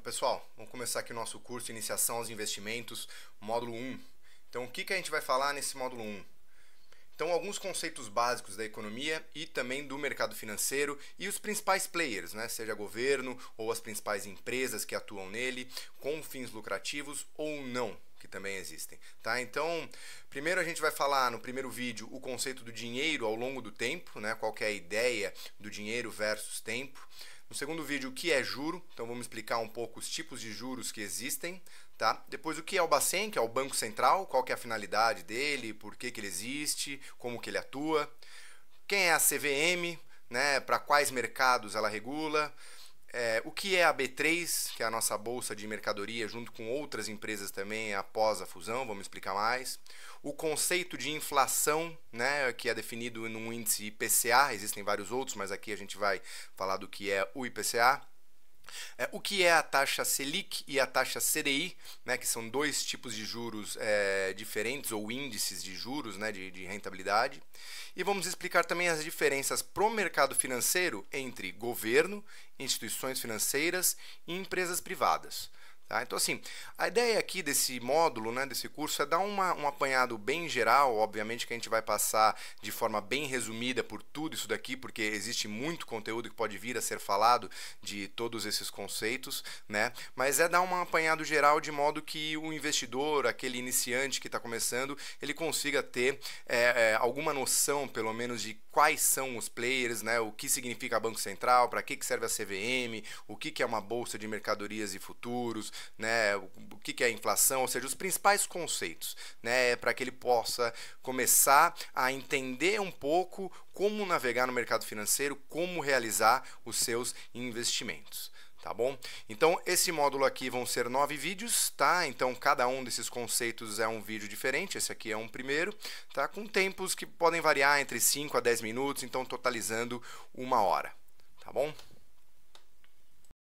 Então, pessoal, vamos começar aqui o nosso curso Iniciação aos Investimentos, módulo 1. Então, o que, que a gente vai falar nesse módulo 1? Então, alguns conceitos básicos da economia e também do mercado financeiro e os principais players, né? seja governo ou as principais empresas que atuam nele, com fins lucrativos ou não, que também existem. Tá? Então, primeiro a gente vai falar no primeiro vídeo o conceito do dinheiro ao longo do tempo, né? qual é a ideia do dinheiro versus tempo. No segundo vídeo, o que é juro, então vamos explicar um pouco os tipos de juros que existem. Tá? Depois, o que é o Bacen, que é o Banco Central, qual que é a finalidade dele, por que, que ele existe, como que ele atua. Quem é a CVM, né, para quais mercados ela regula. É, o que é a B3, que é a nossa bolsa de mercadoria, junto com outras empresas também após a fusão, vamos explicar mais. O conceito de inflação, né, que é definido num índice IPCA, existem vários outros, mas aqui a gente vai falar do que é o IPCA. É, o que é a taxa Selic e a taxa CDI, né, que são dois tipos de juros é, diferentes, ou índices de juros né, de, de rentabilidade. E vamos explicar também as diferenças para o mercado financeiro entre governo, instituições financeiras e empresas privadas. Tá? Então, assim, a ideia aqui desse módulo, né, desse curso, é dar uma, um apanhado bem geral. Obviamente que a gente vai passar de forma bem resumida por tudo isso daqui, porque existe muito conteúdo que pode vir a ser falado de todos esses conceitos, né? Mas é dar um apanhado geral de modo que o investidor, aquele iniciante que está começando, ele consiga ter é, é, alguma noção, pelo menos, de quais são os players, né? O que significa Banco Central, para que, que serve a CVM, o que, que é uma bolsa de mercadorias e futuros né, o que é inflação, ou seja, os principais conceitos, né, para que ele possa começar a entender um pouco como navegar no mercado financeiro, como realizar os seus investimentos tá bom? Então, esse módulo aqui vão ser nove vídeos, tá? Então, cada um desses conceitos é um vídeo diferente, esse aqui é um primeiro, tá? Com tempos que podem variar entre 5 a 10 minutos, então totalizando uma hora, tá bom?